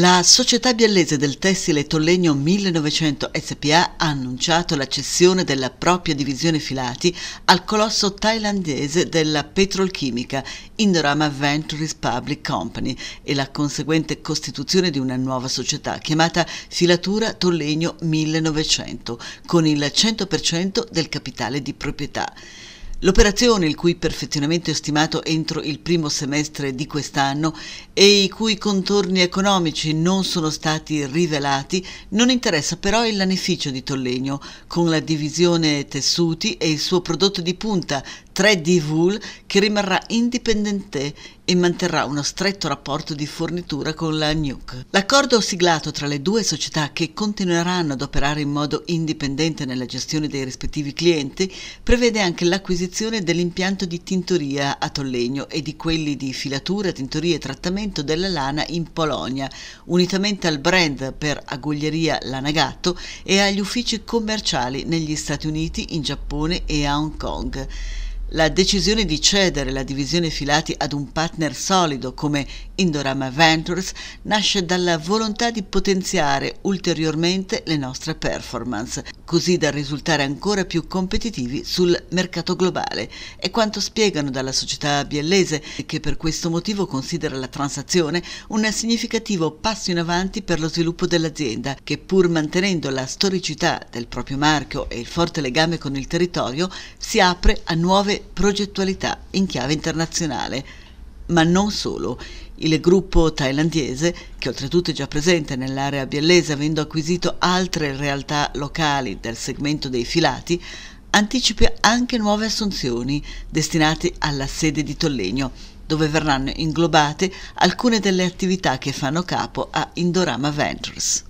La società biellese del tessile e Tollegno 1900 SPA ha annunciato la cessione della propria divisione filati al colosso thailandese della petrolchimica Indorama Ventures Public Company e la conseguente costituzione di una nuova società chiamata Filatura Tollegno 1900 con il 100% del capitale di proprietà. L'operazione, il cui perfezionamento è stimato entro il primo semestre di quest'anno e i cui contorni economici non sono stati rivelati, non interessa però il lanificio di Tollegno, con la divisione tessuti e il suo prodotto di punta 3D Wool che rimarrà indipendente e manterrà uno stretto rapporto di fornitura con la Nuke. L'accordo siglato tra le due società che continueranno ad operare in modo indipendente nella gestione dei rispettivi clienti prevede anche l'acquisizione dell'impianto di tintoria a Tollegno e di quelli di filatura, tintoria e trattamento della lana in Polonia, unitamente al brand per agoglieria Lanagato e agli uffici commerciali negli Stati Uniti, in Giappone e a Hong Kong. La decisione di cedere la divisione filati ad un partner solido come Indorama Ventures nasce dalla volontà di potenziare ulteriormente le nostre performance, così da risultare ancora più competitivi sul mercato globale. È quanto spiegano dalla società biellese, che per questo motivo considera la transazione un significativo passo in avanti per lo sviluppo dell'azienda, che pur mantenendo la storicità del proprio marchio e il forte legame con il territorio, si apre a nuove progettualità in chiave internazionale, ma non solo. Il gruppo thailandese, che oltretutto è già presente nell'area biellese avendo acquisito altre realtà locali del segmento dei filati, anticipa anche nuove assunzioni destinate alla sede di Tollegno, dove verranno inglobate alcune delle attività che fanno capo a Indorama Ventures.